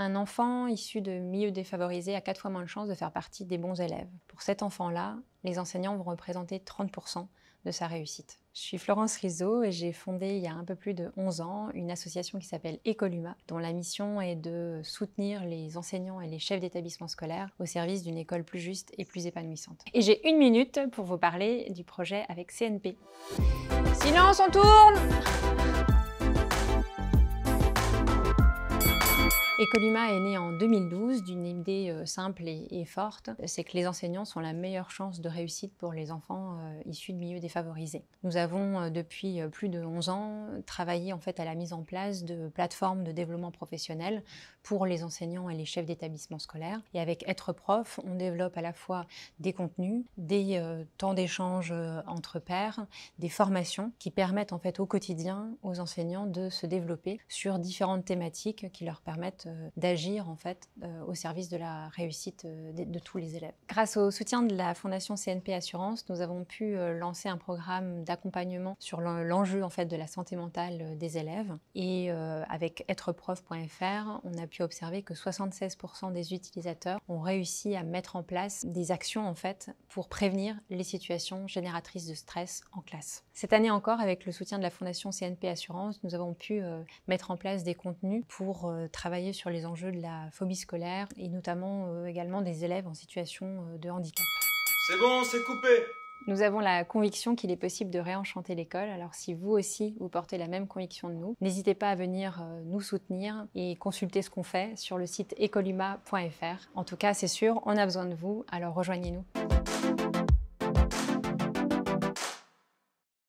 Un enfant issu de milieux défavorisés a quatre fois moins de chances de faire partie des bons élèves. Pour cet enfant-là, les enseignants vont représenter 30% de sa réussite. Je suis Florence Rizzo et j'ai fondé il y a un peu plus de 11 ans une association qui s'appelle Ecoluma, dont la mission est de soutenir les enseignants et les chefs d'établissement scolaire au service d'une école plus juste et plus épanouissante. Et j'ai une minute pour vous parler du projet avec CNP. Silence, on tourne Ecolima est né en 2012 d'une idée euh, simple et, forte, c'est que les enseignants sont la meilleure chance de réussite pour les enfants euh, issus de milieux défavorisés. Nous avons euh, depuis plus de 11 ans travaillé en fait à la mise en place de plateformes de développement professionnel pour les enseignants et les chefs d'établissement scolaire. Et avec Être Prof, on développe à la fois des contenus, des temps d'échange entre pairs, des formations qui permettent en fait au quotidien aux enseignants de se développer sur différentes thématiques qui leur permettent euh, d'agir en fait euh, au service de la réussite euh, de, tous les élèves. Grâce au soutien de la Fondation CNP Assurance, nous avons pu lancer un programme d'accompagnement sur l'enjeu en fait de la santé mentale des élèves et avec êtreprof.fr, on a pu observer que 76% des utilisateurs ont réussi à mettre en place des actions en fait pour prévenir les situations génératrices de stress en classe. Cette année encore, avec le soutien de la Fondation CNP Assurance, nous avons pu mettre en place des contenus pour travailler sur les enjeux de la phobie scolaire et notamment euh, également des élèves en situation euh, de handicap. C'est bon, c'est coupé nous avons la conviction qu'il est possible de réenchanter l'école. Alors si vous aussi, vous portez la même conviction de nous, n'hésitez pas à venir euh, nous soutenir et consulter ce qu'on fait sur le site ecoluma.fr. En tout cas, c'est sûr, on a besoin de vous, alors rejoignez-nous.